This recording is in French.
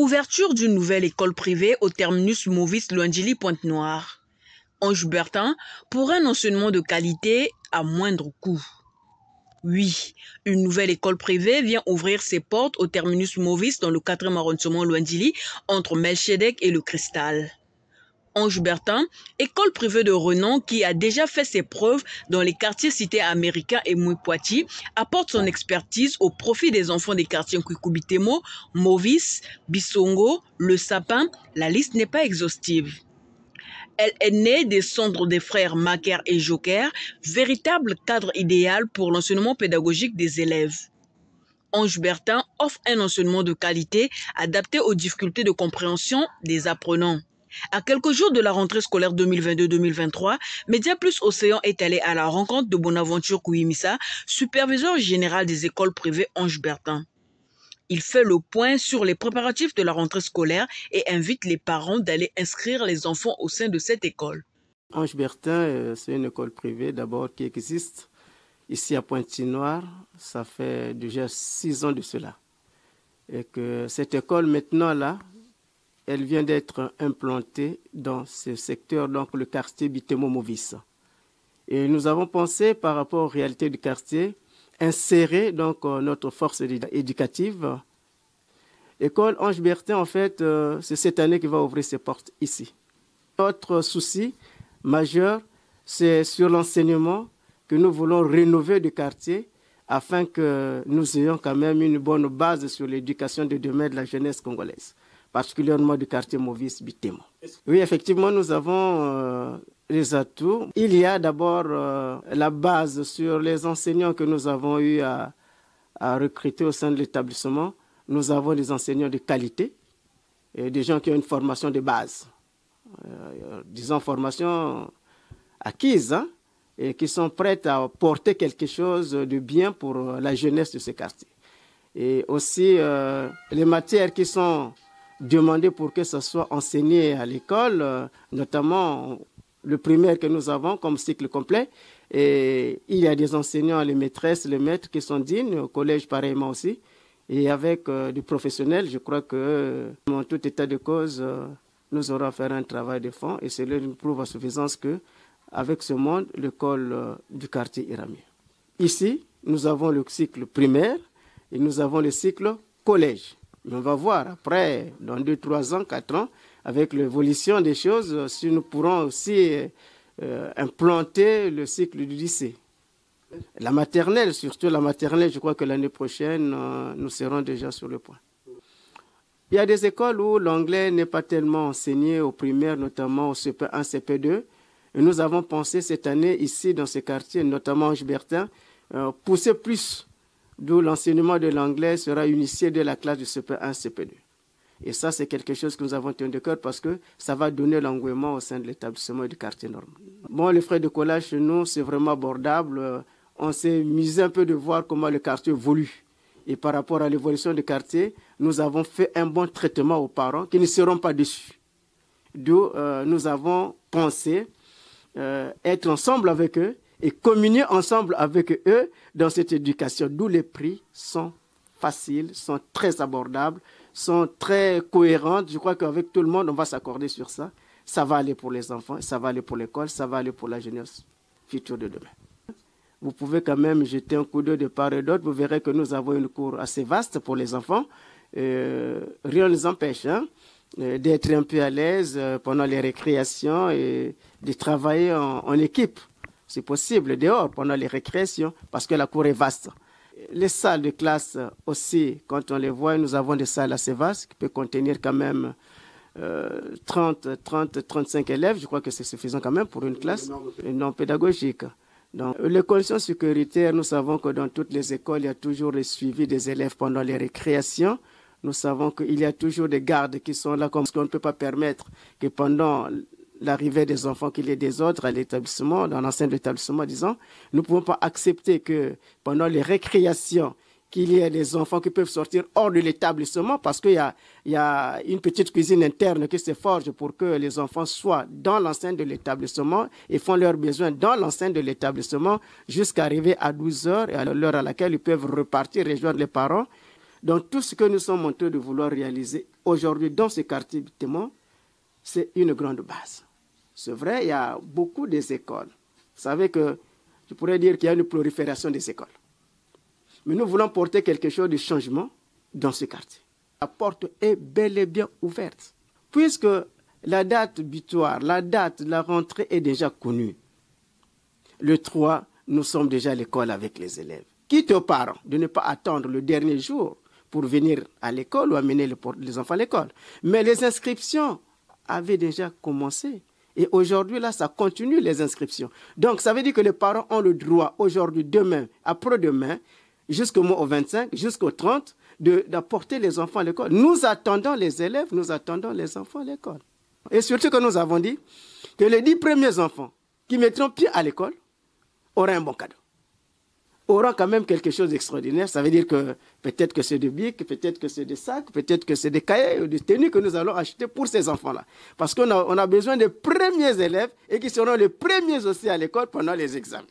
Ouverture d'une nouvelle école privée au terminus Movis Luangili Pointe-Noire. Ange Bertin pour un enseignement de qualité à moindre coût. Oui, une nouvelle école privée vient ouvrir ses portes au terminus Movis dans le 4e arrondissement Luangili entre Melchedec et le Cristal. Ange Bertin, école privée de renom qui a déjà fait ses preuves dans les quartiers cités américains et Mouipoiti, apporte son expertise au profit des enfants des quartiers Kwikubitemo, Movis, Bisongo, Le Sapin. La liste n'est pas exhaustive. Elle est née des cendres des frères Macaire et Joker, véritable cadre idéal pour l'enseignement pédagogique des élèves. Ange Bertin offre un enseignement de qualité adapté aux difficultés de compréhension des apprenants. À quelques jours de la rentrée scolaire 2022-2023, Média Plus Océan est allé à la rencontre de Bonaventure Kouimissa, superviseur général des écoles privées Ange Bertin. Il fait le point sur les préparatifs de la rentrée scolaire et invite les parents d'aller inscrire les enfants au sein de cette école. Ange Bertin, euh, c'est une école privée d'abord qui existe ici à Pointe-Noire. Ça fait déjà six ans de cela. Et que cette école maintenant là, elle vient d'être implantée dans ce secteur, donc le quartier bitemo Et nous avons pensé, par rapport aux réalités du quartier, insérer donc euh, notre force éducative. École Ange Bertin, en fait, euh, c'est cette année qui va ouvrir ses portes ici. Autre souci majeur, c'est sur l'enseignement que nous voulons rénover du quartier afin que nous ayons quand même une bonne base sur l'éducation de demain de la jeunesse congolaise particulièrement du quartier movis Bitemo. Oui, effectivement, nous avons euh, les atouts. Il y a d'abord euh, la base sur les enseignants que nous avons eu à, recruter au sein de l'établissement. Nous avons des enseignants de qualité et des gens qui ont une formation de base. Euh, disons formation acquise hein, et qui sont prêtes à porter quelque chose de bien pour la jeunesse de ce quartier. Et aussi les matières qui sont demander pour que ça soit enseigné à l'école, euh, notamment le primaire que nous avons comme cycle complet. Et il y a des enseignants, les maîtresses, les maîtres qui sont dignes, au collège pareillement aussi. Et avec euh, du des professionnels, je crois que, euh, en tout état de cause, nous aurons à faire un travail de fond. Et cela nous prouve à suffisance que, avec ce monde, l'école du quartier mieux. Ici, nous avons le cycle primaire et nous avons le cycle collège. Mais on va voir après, dans 2, 3 ans, 4 ans, avec l'évolution des choses, si nous pourrons aussi euh, implanter le cycle du lycée. La maternelle, surtout la maternelle, je crois que l'année prochaine, euh, nous serons déjà sur le point. Il y a des écoles où l'anglais n'est pas tellement enseigné aux primaires, notamment au CP1, CP2. Et nous avons pensé cette année, ici, dans ce quartier, notamment en Gibertin, euh, pousser plus d'où l'enseignement de l'anglais sera initié dès la classe du CP1, CP2. Et ça, c'est quelque chose que nous avons tenu de cœur parce que ça va donner l'engouement au sein de l'établissement du quartier normal. Bon, les frais de collage chez nous, c'est vraiment abordable. Euh, on s'est mis un peu de voir comment le quartier évolue. Et par rapport à l'évolution du quartier, nous avons fait un bon traitement aux parents qui ne seront pas déçus. D'où euh, nous avons pensé euh, être ensemble avec eux et communier ensemble avec eux dans cette éducation, d'où les prix sont faciles, sont très abordables, sont très cohérents. Je crois qu'avec tout le monde, on va s'accorder sur ça. Ça va aller pour les enfants, ça va aller pour l'école, ça va aller pour la jeunesse future de demain. Vous pouvez quand même jeter un coup d'œil de part et d'autre. Vous verrez que nous avons une cour assez vaste pour les enfants. Euh, rien ne les empêche. Hein, euh, d'être un peu à l'aise euh, pendant les récréations et de travailler en équipe c'est possible dehors pendant les récréations parce que la cour est vaste. Les salles de classe aussi, quand on les voit, nous avons des salles assez vastes qui peuvent contenir quand même 30, 30, 35 élèves. Je crois que c'est suffisant quand même pour une classe non pédagogique. Donc, les conditions sécuritaires, nous savons que dans toutes les écoles, il y a toujours le suivi des élèves pendant les récréations. Nous savons qu'il y a toujours des gardes qui sont là, comme ce qu'on ne peut pas permettre que pendant l'arrivée des enfants qu'il y ait des autres à l'établissement, dans l'enceinte de l'établissement, disons, nous ne pouvons pas accepter que pendant les récréations, qu'il y ait des enfants qui peuvent sortir hors de l'établissement parce qu'il y, a, une petite cuisine interne qui se forge pour que les enfants soient dans l'enceinte de l'établissement et font leurs besoins dans l'enceinte de l'établissement jusqu'à arriver à 12 heures et à l'heure à laquelle ils peuvent repartir rejoindre les parents. Donc tout ce que nous sommes en train de vouloir réaliser aujourd'hui dans ce quartier, c'est une grande base. C'est vrai, il y a beaucoup des écoles. Vous savez que je pourrais dire qu'il y a une prolifération des écoles. Mais nous voulons porter quelque chose de changement dans ce quartier. La porte est bel et bien ouverte. Puisque la date butoir, la date de la rentrée est déjà connue. Le 3, nous sommes déjà à l'école avec les élèves. Quitte aux parents de ne pas attendre le dernier jour pour venir à l'école ou amener les enfants à l'école. Mais les inscriptions avaient déjà commencé. Et aujourd'hui, là, ça continue les inscriptions. Donc, ça veut dire que les parents ont le droit aujourd'hui, demain, après-demain, jusqu'au mois au 25, jusqu'au 30, d'apporter les enfants à l'école. Nous attendons les élèves, nous attendons les enfants à l'école. Et surtout que nous avons dit que les dix premiers enfants qui mettront pied à l'école auraient un bon cadeau aura quand même quelque chose d'extraordinaire. Ça veut dire que peut-être que c'est des bics, peut-être que c'est des sacs, peut-être que c'est des cahiers ou des tenues que nous allons acheter pour ces enfants-là. Parce qu'on a, besoin des premiers élèves et qui seront les premiers aussi à l'école pendant les examens.